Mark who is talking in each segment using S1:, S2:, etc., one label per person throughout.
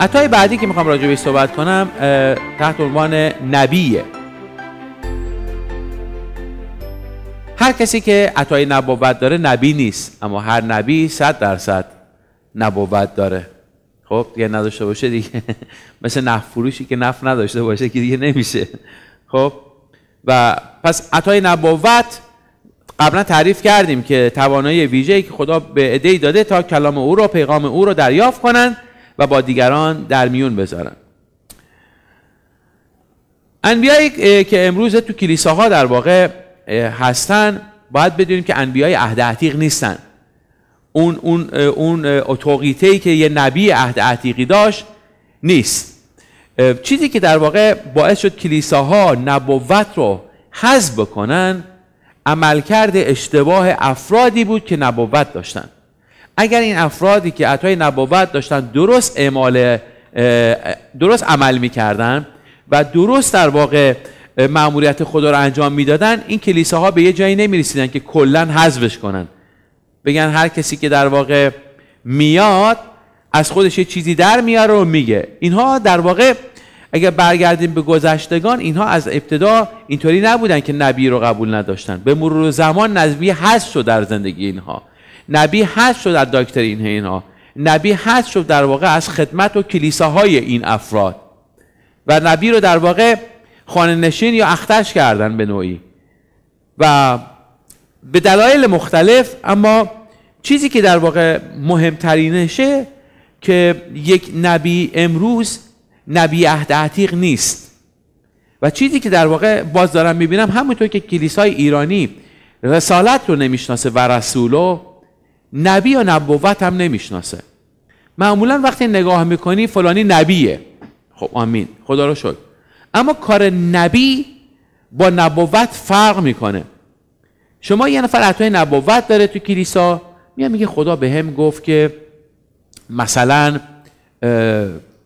S1: عطای بعدی که میخوام راجع بهش صحبت کنم تحت عنوان نبیه هر کسی که عطای نبوت داره نبی نیست اما هر نبی صد درصد نبوت داره خب دیگه نداشته باشه دیگه مثل نفروشی فروشی که نف نداشته باشه که دیگه نمیشه خب و پس عطای نبوت قبلا تعریف کردیم که توانایی ویژه‌ای که خدا به عده‌ای داده تا کلام او را پیغام او رو دریافت کنند و با دیگران در میون بذارن انبیایی که امروز تو کلیساها در واقع هستن باید بدونیم که انبیای عهد عتیق نیستن اون اون اون که یه نبی عهد عتیقی داشت نیست چیزی که در واقع باعث شد کلیساها نبوت رو حذف بکنن عملکرد اشتباه افرادی بود که نبوت داشتن اگر این افرادی که عطای نبوت داشتن درست اعمال درست عمل میکردن و درست در واقع معمولیت خدا رو انجام میدادن این کلیساها به یه جایی نمیرسیدن که کلا حذفش کنن بگن هر کسی که در واقع میاد از خودش یه چیزی در میاره و میگه اینها در واقع اگر برگردیم به گذشتگان اینها از ابتدا اینطوری نبودن که نبی رو قبول نداشتن به مرور زمان نبی هست شد در زندگی اینها نبی هست شد در داکترین اینها نبی هست شد در واقع از خدمت و کلیساهای این افراد و نبی رو در واقع خانه نشین یا اختش کردن به نوعی و به دلایل مختلف اما چیزی که در واقع مهمترینشه که یک نبی امروز نبی عهد نیست و چیزی که در واقع باز دارم میبینم همونطور که کلیسای ایرانی رسالت رو نمیشناسه و رسولو نبی و نبوت هم نمیشناسه معمولا وقتی نگاه میکنی فلانی نبیه خب آمین خدا رو شد اما کار نبی با نبوت فرق میکنه شما یه نفر عطای نبوت داره تو کلیسا میگه خدا به هم گفت که مثلا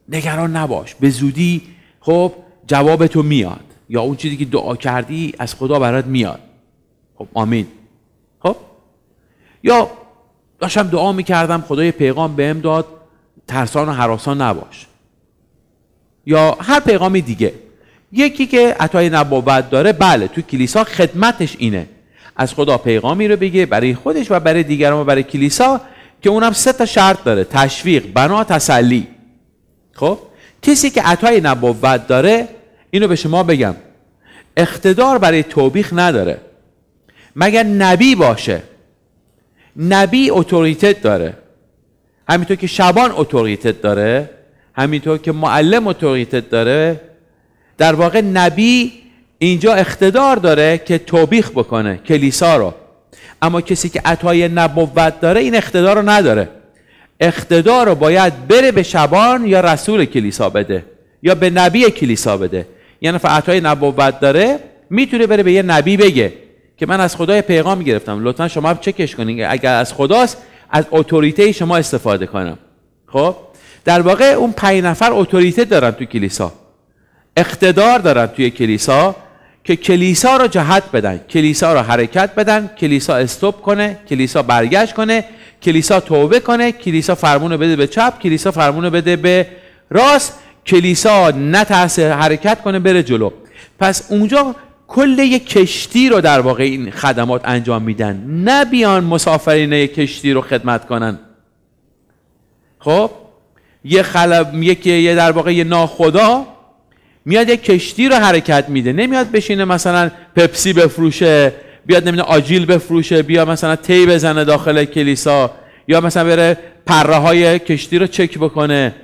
S1: نگران نباش به زودی خب جواب تو میاد یا اون چیزی که دعا کردی از خدا برات میاد خب آمین خب یا داشتم دعا میکردم خدای پیغام بهم داد ترسان و حراسان نباش یا هر پیغامی دیگه یکی که عطای نبوت داره بله تو کلیسا خدمتش اینه از خدا پیغامی رو بگه برای خودش و برای دیگران و برای کلیسا که اونم سه تا شرط داره تشویق بنا تسلی خب کسی که عطای نبوت داره اینو به شما بگم اقتدار برای توبیخ نداره مگر نبی باشه نبی اتوریتت داره همینطور که شبان اتوریتت داره همینطور که معلم اتوریتت داره در واقع نبی اینجا اقتدار داره که توبیخ بکنه کلیسا رو اما کسی که عطای نبوت داره این اقتدار رو نداره اقتدار رو باید بره به شبان یا رسول کلیسا بده یا به نبی کلیسا بده یعنی فعتهای نبوت داره میتونه بره به یه نبی بگه که من از خدای پیغام گرفتم لطفا شما چکش کنین اگر از خداست از اتوریته شما استفاده کنم خب در واقع اون پنج نفر اتوریته دارن تو کلیسا اقتدار دارن توی کلیسا که کلیسا رو جهت بدن کلیسا رو حرکت بدن کلیسا استوب کنه کلیسا برگشت کنه کلیسا توبه کنه کلیسا فرمون بده به چپ کلیسا فرمون بده به راست کلیسا نترسه حرکت کنه بره جلو پس اونجا کل یک کشتی رو در واقع این خدمات انجام میدن نه بیان مسافرین یک کشتی رو خدمت کنن خب یه خلب یه در واقع یه ناخدا میاد یک کشتی رو حرکت میده نمیاد بشینه مثلا پپسی بفروشه بیاد نمیده آجیل بفروشه بیا مثلا تی بزنه داخل کلیسا یا مثلا بره پره های کشتی رو چک بکنه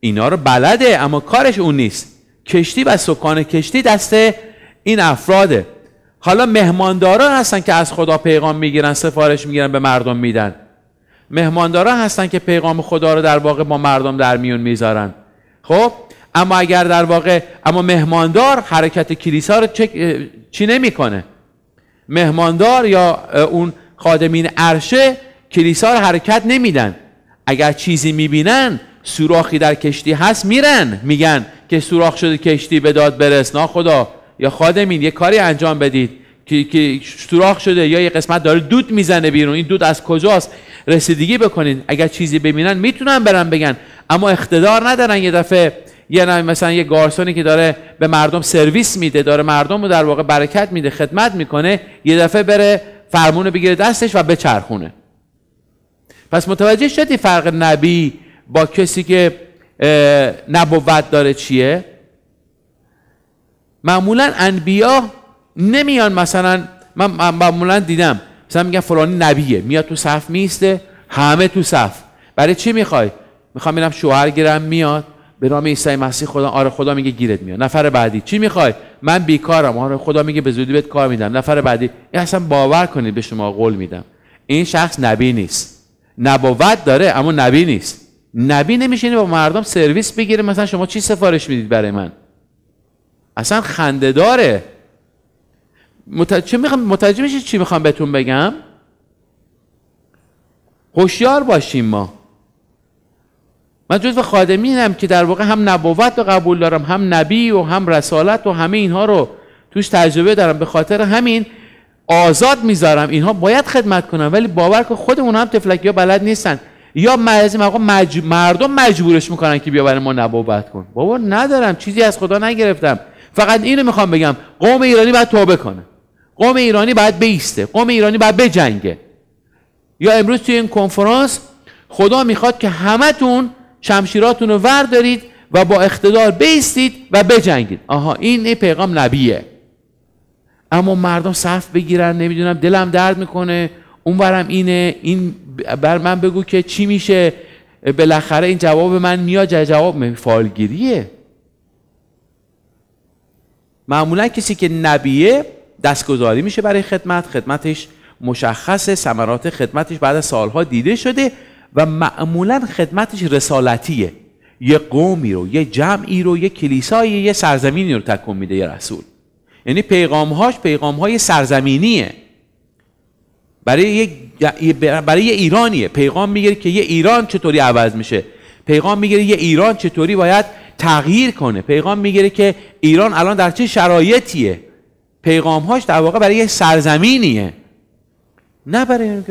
S1: اینا رو بلده اما کارش اون نیست کشتی و سکان کشتی دست این افراده حالا مهمانداران هستن که از خدا پیغام میگیرن سفارش میگیرن به مردم میدن مهمانداران هستن که پیغام خدا رو در واقع با مردم در میون میذارن خب اما اگر در واقع اما مهماندار حرکت کلیسا رو چی نمیکنه مهماندار یا اون خادمین عرشه کلیسا رو حرکت نمیدن اگر چیزی میبینن سوراخی در کشتی هست میرن میگن که سوراخ شده کشتی به داد برس نا خدا یا خادمین یه کاری انجام بدید که, که سوراخ شده یا یه قسمت داره دود میزنه بیرون این دود از کجاست رسیدگی بکنید اگر چیزی ببینن میتونن برن بگن اما اقتدار ندارن یه دفعه یه یعنی مثلا یه گارسونی که داره به مردم سرویس میده داره مردم رو در واقع برکت میده خدمت میکنه یه دفعه بره فرمون بگیره دستش و بچرخونه پس متوجه شدی فرق نبی با کسی که نبوت داره چیه معمولا انبیا نمیان مثلا من معمولا دیدم مثلا میگن فلانی نبیه میاد تو صف میسته همه تو صف برای چی میخوای میخوام میرم شوهر گیرم میاد به نام عیسی مسیح خدا آره خدا میگه گیرت میاد نفر بعدی چی میخوای من بیکارم آره خدا میگه به زودی بهت کار میدم نفر بعدی این اصلا باور کنید به شما قول میدم این شخص نبی نیست نبوت داره اما نبی نیست نبی نمیشینه با مردم سرویس بگیره مثلا شما چی سفارش میدید برای من اصلا خنده داره متوجه چی میخوام بهتون بگم هوشیار باشیم ما من جزو خادمینم که در واقع هم نبوت رو قبول دارم هم نبی و هم رسالت و همه اینها رو توش تجربه دارم به خاطر همین آزاد میذارم اینها باید خدمت کنم ولی باور که خودمون هم تفلکی بلد نیستن یا مقا مج... مردم مجبورش میکنن که بیا برای ما نبوت کن بابا ندارم چیزی از خدا نگرفتم فقط اینو میخوام بگم قوم ایرانی باید توبه کنه قوم ایرانی باید بیسته قوم ایرانی باید بجنگه یا امروز توی این کنفرانس خدا میخواد که همتون شمشیراتون رو وردارید و با اقتدار بیستید و بجنگید آها این ای پیغام نبیه اما مردم صف بگیرن نمیدونم دلم درد میکنه اونورم اینه این بر من بگو که چی میشه بالاخره این جواب من میاد جواب فالگیریه معمولا کسی که نبیه دستگذاری میشه برای خدمت خدمتش مشخصه سمرات خدمتش بعد سالها دیده شده و معمولا خدمتش رسالتیه یه قومی رو یه جمعی رو یه کلیسایی یه سرزمینی رو تکون میده یه رسول یعنی پیغامهاش پیغامهای سرزمینیه برای یه برای یه ایرانیه پیغام میگیره که یه ایران چطوری عوض میشه پیغام میگیره یه ایران چطوری باید تغییر کنه پیغام میگیره که ایران الان در چه شرایطیه پیغامهاش در واقع برای یه سرزمینیه نه برای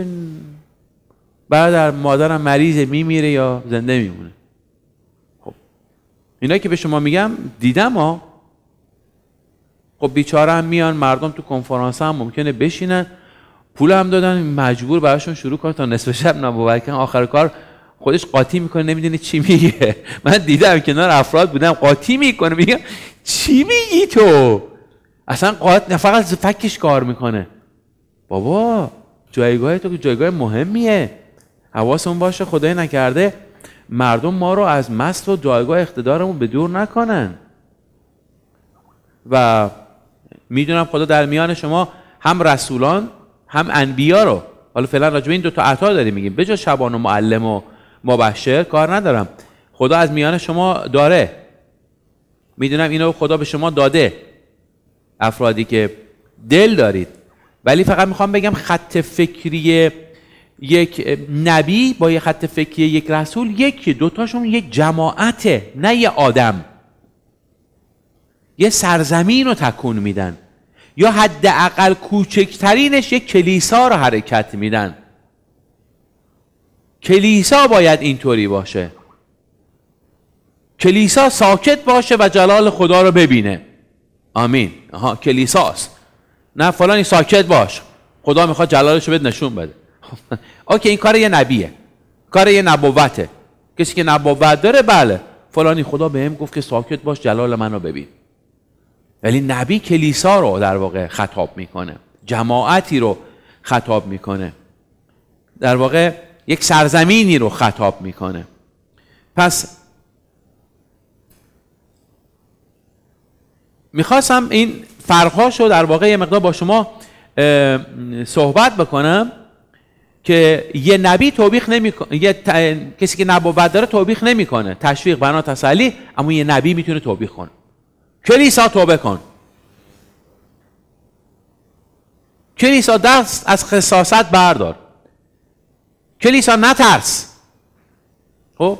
S1: برادر مادرم مریض میمیره یا زنده میمونه خب اینا که به شما میگم دیدم ها خب بیچاره هم میان مردم تو کنفرانس هم ممکنه بشینن پول هم دادن مجبور براشون شروع کنه تا نصف شب که آخر کار خودش قاطی میکنه نمیدونه چی میگه من دیدم کنار افراد بودم قاطی میکنه میگم چی میگی تو اصلا قاط نه فقط فکش کار میکنه بابا جایگاه تو که جایگاه مهمیه حواسمون باشه خدای نکرده مردم ما رو از مست و جایگاه اقتدارمون به دور نکنن و میدونم خدا در میان شما هم رسولان هم انبیا رو حالا فعلا راجع به این دو تا عطا داریم میگیم بجا شبان و معلم و مبشر کار ندارم خدا از میان شما داره میدونم اینو خدا به شما داده افرادی که دل دارید ولی فقط میخوام بگم خط فکری یک نبی با یه خط فکری یک رسول یکی دوتاشون یک جماعته نه یه آدم یه سرزمین رو تکون میدن یا حداقل کوچکترینش یک کلیسا رو حرکت میدن کلیسا باید اینطوری باشه کلیسا ساکت باشه و جلال خدا رو ببینه آمین آها کلیساست نه فلانی ساکت باش خدا میخواد جلالش رو بهت نشون بده خب. اوکی این کار یه نبیه کار یه نبوته کسی که نبوت داره بله فلانی خدا به هم گفت که ساکت باش جلال منو ببین ولی نبی کلیسا رو در واقع خطاب میکنه جماعتی رو خطاب میکنه در واقع یک سرزمینی رو خطاب میکنه پس میخواستم این فرقهاش رو در واقع یه مقدار با شما صحبت بکنم که یه نبی توبیخ نمیکنه یه کسی که نبوت داره توبیخ نمیکنه تشویق بنا تسلی اما یه نبی میتونه توبیخ کنه کلیسا توبه کن کلیسا دست از خصاصت بردار کلیسا نترس خب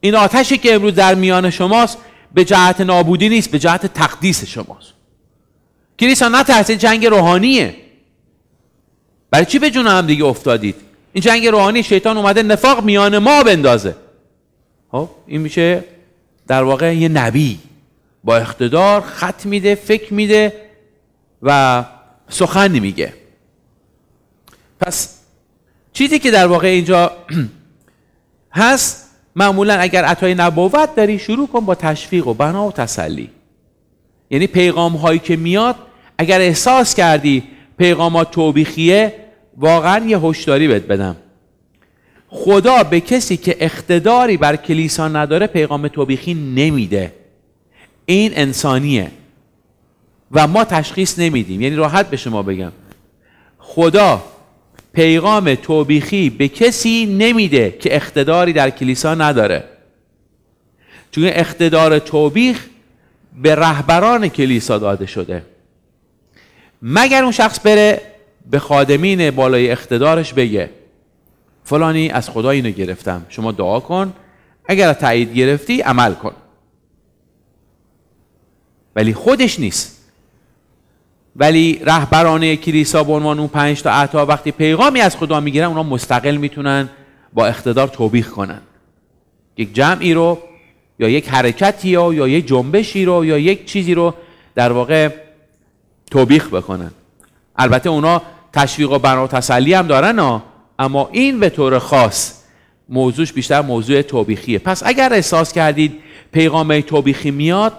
S1: این آتشی که امروز در میان شماست به جهت نابودی نیست به جهت تقدیس شماست کلیسا نترس این جنگ روحانیه برای چی به جون هم دیگه افتادید این جنگ روحانی شیطان اومده نفاق میان ما بندازه خب این میشه در واقع یه نبی با اقتدار خط میده فکر میده و سخن میگه پس چیزی که در واقع اینجا هست معمولا اگر عطای نبوت داری شروع کن با تشویق و بنا و تسلی یعنی پیغام هایی که میاد اگر احساس کردی پیغامات توبیخیه واقعا یه هشداری بهت بدم خدا به کسی که اقتداری بر کلیسا نداره پیغام توبیخی نمیده این انسانیه و ما تشخیص نمیدیم یعنی راحت به شما بگم خدا پیغام توبیخی به کسی نمیده که اقتداری در کلیسا نداره چون اقتدار توبیخ به رهبران کلیسا داده شده مگر اون شخص بره به خادمین بالای اقتدارش بگه فلانی از خدا اینو گرفتم شما دعا کن اگر تایید گرفتی عمل کن ولی خودش نیست ولی رهبران کلیسا به عنوان اون پنج تا عطا وقتی پیغامی از خدا میگیرن اونا مستقل میتونن با اقتدار توبیخ کنن یک جمعی رو یا یک حرکتی رو یا یک جنبشی رو یا یک چیزی رو در واقع توبیخ بکنن البته اونا تشویق و بنا تسلی هم دارن ها اما این به طور خاص موضوعش بیشتر موضوع توبیخیه پس اگر احساس کردید پیغامه توبیخی میاد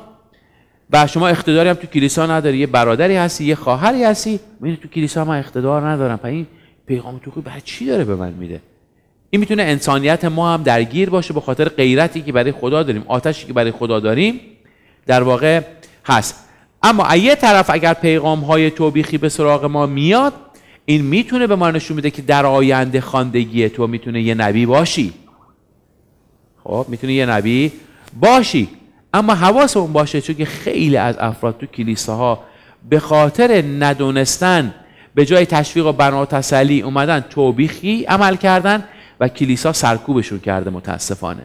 S1: و شما اقتداری هم تو کلیسا نداری یه برادری هستی یه خواهری هستی میره تو کلیسا من اقتدار ندارم پس این پیغام تو برای چی داره به من میده این میتونه انسانیت ما هم درگیر باشه به خاطر غیرتی که برای خدا داریم آتشی که برای خدا داریم در واقع هست اما یه طرف اگر پیغام های توبیخی به سراغ ما میاد این میتونه به ما نشون بده که در آینده خاندگی تو میتونه یه نبی باشی خب میتونه یه نبی باشی اما اون باشه چون که خیلی از افراد تو کلیساها به خاطر ندونستن به جای تشویق و بنا تسلی اومدن توبیخی عمل کردن و کلیسا سرکوبشون کرده متاسفانه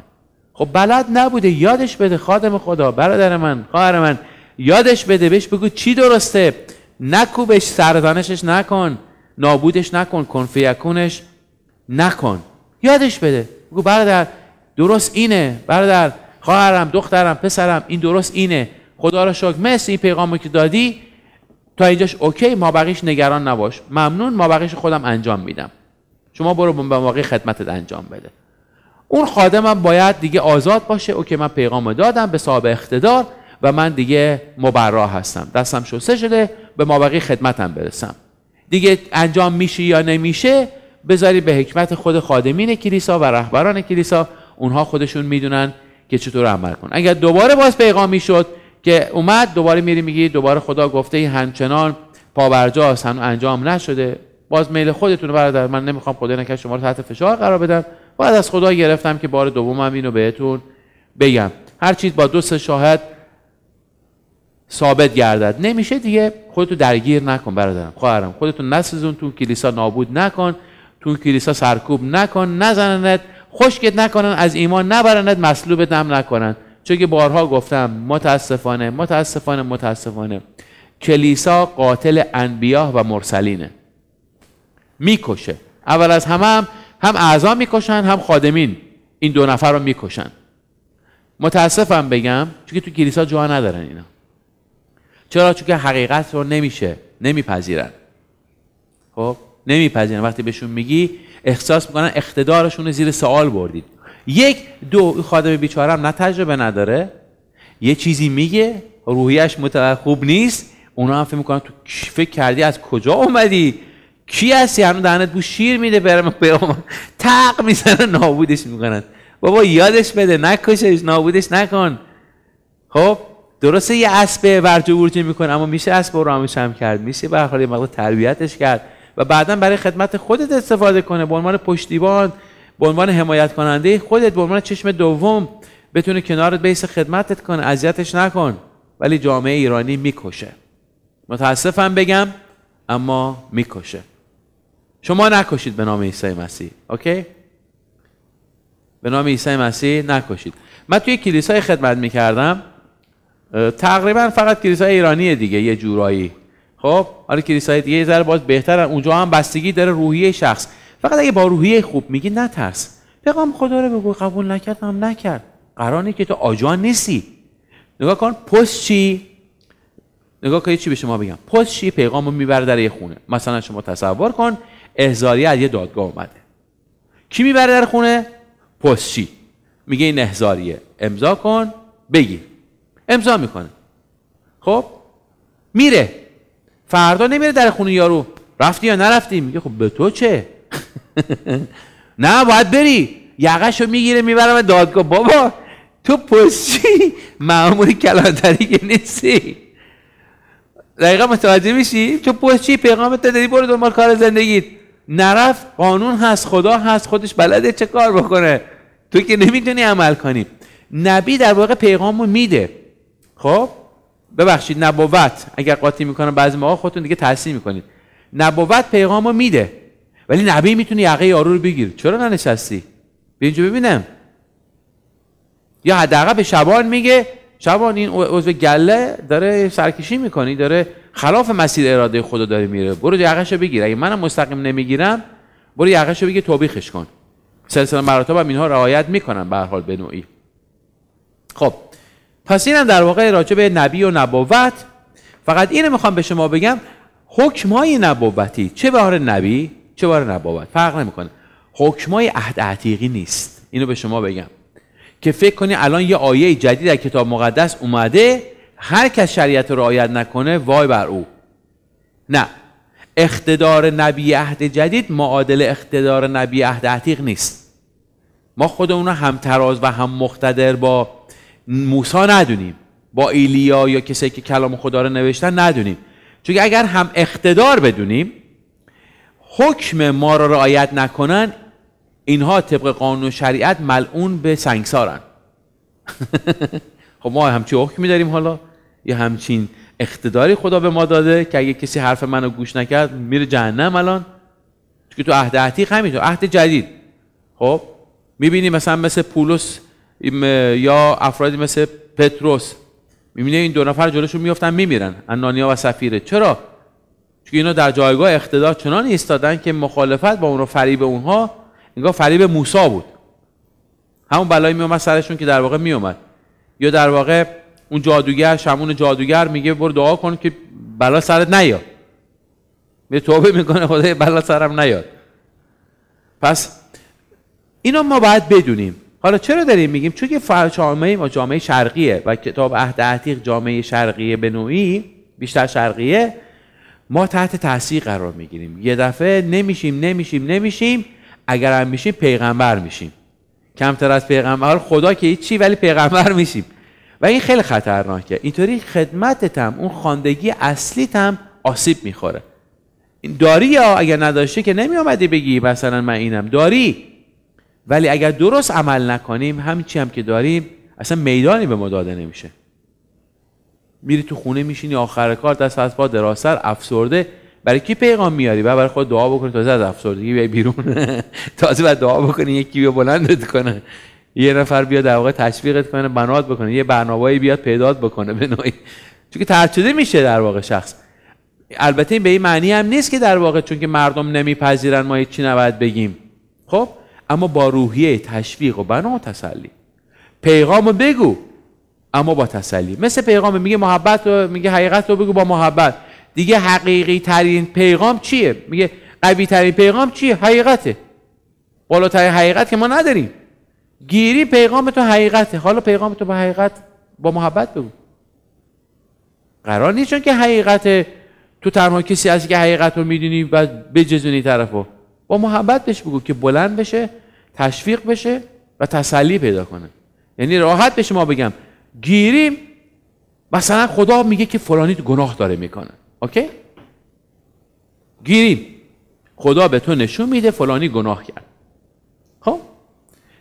S1: خب بلد نبوده یادش بده خادم خدا برادر من خواهر من یادش بده بهش بگو چی درسته نکوبش سردانشش نکن نابودش نکن کنفیکونش نکن یادش بده بگو برادر درست اینه برادر خواهرم دخترم پسرم این درست اینه خدا را شکر مثل این پیغامی که دادی تا اینجاش اوکی ما بقیش نگران نباش ممنون ما بقیش خودم انجام میدم شما برو به واقع خدمتت انجام بده اون خادمم باید دیگه آزاد باشه اوکی من پیغامو دادم به صاحب اقتدار و من دیگه مبرا هستم دستم شسته شده به مابقی خدمتم برسم دیگه انجام میشه یا نمیشه بذاری به حکمت خود خادمین کلیسا و رهبران کلیسا اونها خودشون میدونن که چطور عمل کن اگر دوباره باز پیغامی شد که اومد دوباره میری میگی دوباره خدا گفته ای همچنان پابرجاست هم انجام نشده باز میل خودتون برادر من نمیخوام خدا نکرد شما رو تحت فشار قرار بدم بعد از خدا گرفتم که بار دومم اینو بهتون بگم هر چیز با دو سه شاهد ثابت گردد نمیشه دیگه خودتو درگیر نکن برادرم خواهرم خودتو نسزون تو کلیسا نابود نکن تو کلیسا سرکوب نکن نزننت خشکت نکنن از ایمان نبرند مصلوبت نم نکنن چون که بارها گفتم متاسفانه متاسفانه متاسفانه کلیسا قاتل انبیا و مرسلینه میکشه اول از همه هم هم اعضا میکشن هم خادمین این دو نفر رو میکشن متاسفم بگم چون که تو کلیسا جا ندارن اینا چرا چون که حقیقت رو نمیشه نمیپذیرن خب نمیپذیرن وقتی بهشون میگی احساس میکنن اقتدارشون رو زیر سوال بردید یک دو خادم بیچاره هم نه تجربه نداره یه چیزی میگه روحیش خوب نیست اونا هم فکر میکنن تو فکر کردی از کجا اومدی کی هستی هنو دهنت بو شیر میده برم تق میزنه نابودش میکنن بابا یادش بده نکشش نابودش نکن خب درسته یه اسب ورج ورجی میکنه اما میشه اسب رو همش هم کرد میشه به حال مقدار تربیتش کرد و بعدا برای خدمت خودت استفاده کنه به عنوان پشتیبان به عنوان حمایت کننده خودت به عنوان چشم دوم بتونه کنارت بیس خدمتت کنه اذیتش نکن ولی جامعه ایرانی میکشه متاسفم بگم اما میکشه شما نکشید به نام عیسی مسیح اوکی به نام عیسی مسیح نکشید من توی کلیسای خدمت میکردم تقریبا فقط کلیسای ایرانی دیگه یه جورایی خب حالا کلیسای دیگه یه ذره باز بهترن اونجا هم بستگی داره روحیه شخص فقط اگه با روحیه خوب میگی نترس پیغام خدا رو بگو قبول نکرد هم نکرد قراره که تو آجان نیستی نگاه کن پست چی نگاه کن چی به شما بگم پست چی پیغامو میبره در یه خونه مثلا شما تصور کن احزاریه از یه دادگاه اومده کی میبره در خونه پست چی میگه این احزاریه امضا کن بگیر امضا میکنه خب میره فردا نمیره در خونه یارو رفتی یا نرفتی میگه خب به تو چه نه باید بری یقش رو میگیره میبرم دادگاه بابا تو پستی معمول کلانتری که نیستی دقیقا متوجه میشی تو پستی پیغامت دادی برو دنبال کار زندگیت نرفت قانون هست خدا هست خودش بلده چه کار بکنه تو که نمیتونی عمل کنی نبی در واقع پیغام رو میده خب ببخشید نبوت اگر قاطی میکنم بعضی موقع خودتون دیگه تحصیل میکنید نبوت پیغامو میده ولی نبی میتونه یقه یارو رو بگیر چرا ننشستی به اینجا ببینم یا حداقل به شبان میگه شبان این عضو گله داره سرکشی میکنی داره خلاف مسیر اراده خدا داره میره برو یقهشو بگیر اگه منم مستقیم نمیگیرم برو یقهشو بگیر توبیخش کن سلسله مراتب هم اینها رعایت میکنن به هر حال به نوعی خب پس اینم در واقع راجع به نبی و نبوت فقط اینه میخوام به شما بگم حکمای نبوتی چه بار نبی چه بار نبوت فرق نمیکنه حکمای عهد عتیقی نیست اینو به شما بگم که فکر کنی الان یه آیه جدید در کتاب مقدس اومده هر کس شریعت رو رعایت نکنه وای بر او نه اقتدار نبی عهد جدید معادل اقتدار نبی عهد عتیق نیست ما خودمون رو هم تراز و هم مقتدر با موسا ندونیم با ایلیا یا کسی که کلام خدا رو نوشتن ندونیم چون اگر هم اقتدار بدونیم حکم ما را رعایت نکنن اینها طبق قانون شریعت ملعون به سنگسارن خب ما همچین حکمی داریم حالا یا همچین اقتداری خدا به ما داده که اگه کسی حرف منو گوش نکرد میره جهنم الان که تو عهد عتیق تو عهد جدید خب میبینی مثلا مثل پولس یا افرادی مثل پتروس میبینه این دو نفر جلوشون میفتن میمیرن انانیا و سفیره چرا چون اینا در جایگاه اقتدار چنان ایستادن که مخالفت با اون رو فریب اونها انگار فریب موسا بود همون بلایی میومد سرشون که در واقع میومد یا در واقع اون جادوگر شمون جادوگر میگه برو دعا کن که بلا سرت نیاد به توبه میکنه خدای بلا سرم نیاد پس اینا ما باید بدونیم حالا چرا داریم میگیم چون که جامعه ما جامعه شرقیه و کتاب عهد عتیق جامعه شرقیه به نوعی بیشتر شرقیه ما تحت تاثیر قرار میگیریم یه دفعه نمیشیم نمیشیم نمیشیم اگر هم میشیم پیغمبر میشیم کمتر از پیغمبر خدا که چی ولی پیغمبر میشیم و این خیلی خطرناکه اینطوری خدمتتم اون خواندگی اصلیتم آسیب میخوره این داری یا اگر نداشته که نمی بگی مثلا من اینم داری ولی اگر درست عمل نکنیم همین چی هم که داریم اصلا میدانی به ما داده نمیشه میری تو خونه میشینی آخر کار دست از پا دراستر افسرده برای کی پیغام میاری و برای خود دعا بکنی تازه از افسردگی بیای بیرون تازه بعد دعا بکنی یکی بیا بلندت کنه یه نفر بیا در واقع تشویقت کنه بنات بکنه یه برنامه‌ای بیاد پیدات بکنه به چون که میشه در واقع شخص البته این به این معنی هم نیست که در واقع چون که مردم نمیپذیرن ما چی نباید بگیم خب اما با روحیه تشویق و بنا و تسلی پیغامو بگو اما با تسلی مثل پیغام میگه محبت و.. میگه حقیقت رو بگو با محبت دیگه حقیقی ترین پیغام چیه میگه قوی ترین پیغام چیه حقیقته بالاترین حقیقت که ما نداریم گیری پیغام تو حقیقته حالا پیغام تو با حقیقت با محبت بگو قرار نیست چون که حقیقت تو تنها کسی هستی که حقیقت رو میدونی و بجزونی طرفو با محبت بهش بگو که بلند بشه تشویق بشه و تسلی پیدا کنه یعنی راحت به شما بگم گیریم مثلا خدا میگه که فلانی گناه داره میکنه اوکی گیریم خدا به تو نشون میده فلانی گناه کرد خب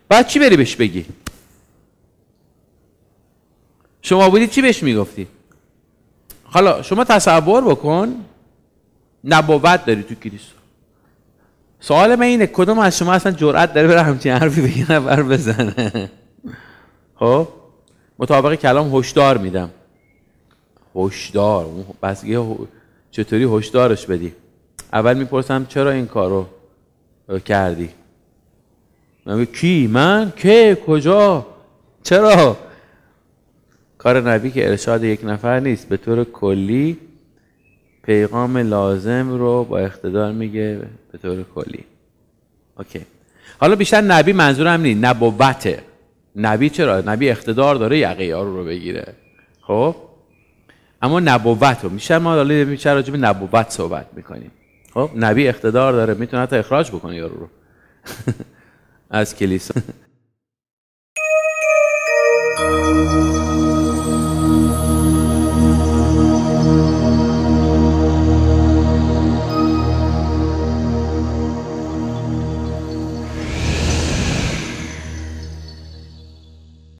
S1: بعد چی بری بهش بگی شما بودی چی بهش میگفتی حالا شما تصور بکن نبوت داری تو کلیسا سوال من اینه کدوم از شما اصلا جرأت داره بره همچین حرفی به یه نفر بزنه خب مطابق کلام هشدار میدم هشدار بس یه چطوری هشدارش بدی اول میپرسم چرا این کارو کردی من کی من که؟ کجا چرا کار نبی که ارشاد یک نفر نیست به طور کلی پیغام لازم رو با اقتدار میگه به طور کلی اوکی حالا بیشتر نبی منظورم نیست نبوته نبی چرا نبی اقتدار داره یقه یارو رو بگیره خب اما نبوت رو میشه ما حالا میشه راجع به نبوت صحبت میکنیم خب نبی اقتدار داره میتونه تا اخراج بکنه یارو رو از کلیسا